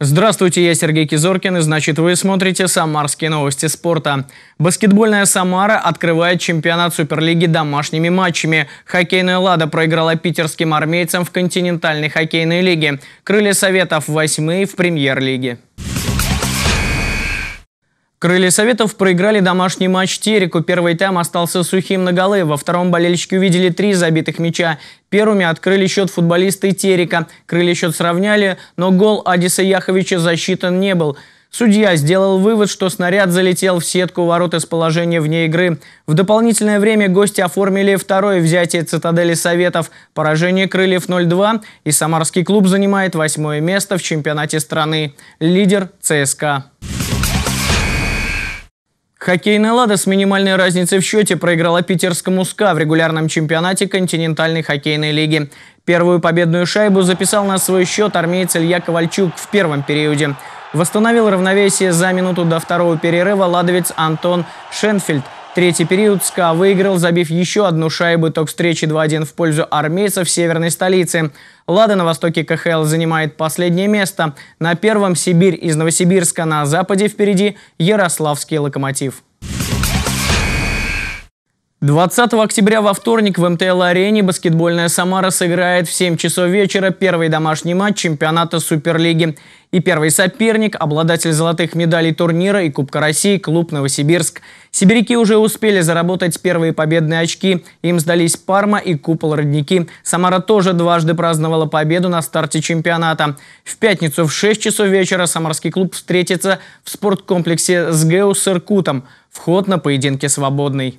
Здравствуйте, я Сергей Кизоркин, и значит вы смотрите «Самарские новости спорта». Баскетбольная «Самара» открывает чемпионат Суперлиги домашними матчами. Хоккейная «Лада» проиграла питерским армейцам в континентальной хоккейной лиге. Крылья Советов – восьмые в премьер-лиге. Крылья Советов проиграли домашний матч Тереку. Первый тайм остался сухим на голы. Во втором болельщики увидели три забитых мяча. Первыми открыли счет футболисты Терека. Крылья счет сравняли, но гол Адиса Яховича засчитан не был. Судья сделал вывод, что снаряд залетел в сетку ворот из положения вне игры. В дополнительное время гости оформили второе взятие цитадели Советов. Поражение крыльев 0-2 и самарский клуб занимает восьмое место в чемпионате страны. Лидер ЦСКА. Хоккейная «Лада» с минимальной разницей в счете проиграла питерскому «СКА» в регулярном чемпионате континентальной хоккейной лиги. Первую победную шайбу записал на свой счет армеец Илья Ковальчук в первом периоде. Восстановил равновесие за минуту до второго перерыва ладовец Антон Шенфельд – Третий период СКА выиграл, забив еще одну шайбу, итог встречи 2-1 в пользу армейцев северной столицы. «Лада» на востоке КХЛ занимает последнее место. На первом Сибирь из Новосибирска, на западе впереди Ярославский локомотив. 20 октября во вторник в МТЛ-арене баскетбольная «Самара» сыграет в 7 часов вечера первый домашний матч чемпионата Суперлиги. И первый соперник, обладатель золотых медалей турнира и Кубка России, клуб «Новосибирск». Сибиряки уже успели заработать первые победные очки. Им сдались Парма и Купол Родники. Самара тоже дважды праздновала победу на старте чемпионата. В пятницу в 6 часов вечера самарский клуб встретится в спорткомплексе с ГЭУ с Иркутом. Вход на поединки свободный.